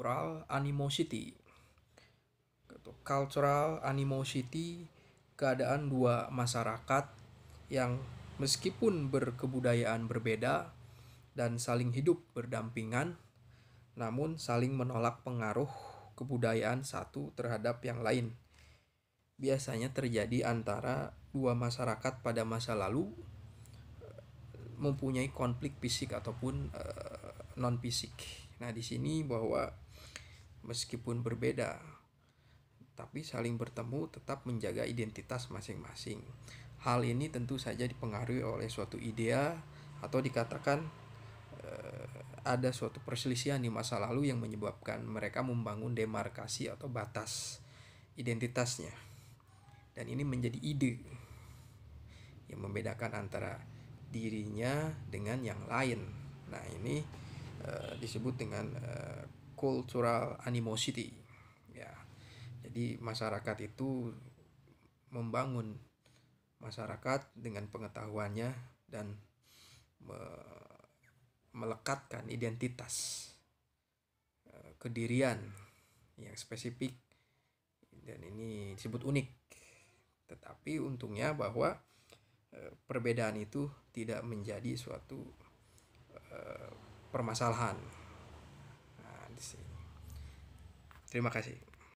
cultural animosity atau gitu. cultural animosity keadaan dua masyarakat yang meskipun berkebudayaan berbeda dan saling hidup berdampingan namun saling menolak pengaruh kebudayaan satu terhadap yang lain biasanya terjadi antara dua masyarakat pada masa lalu mempunyai konflik fisik ataupun uh, non fisik. Nah, di sini bahwa meskipun berbeda, tapi saling bertemu tetap menjaga identitas masing-masing. Hal ini tentu saja dipengaruhi oleh suatu idea atau dikatakan eh, ada suatu perselisihan di masa lalu yang menyebabkan mereka membangun demarkasi atau batas identitasnya. Dan ini menjadi ide yang membedakan antara dirinya dengan yang lain. Nah, ini eh, disebut dengan eh, cultural animosity ya jadi masyarakat itu membangun masyarakat dengan pengetahuannya dan me melekatkan identitas e, kedirian yang spesifik dan ini disebut unik tetapi untungnya bahwa e, perbedaan itu tidak menjadi suatu e, permasalahan Terima kasih.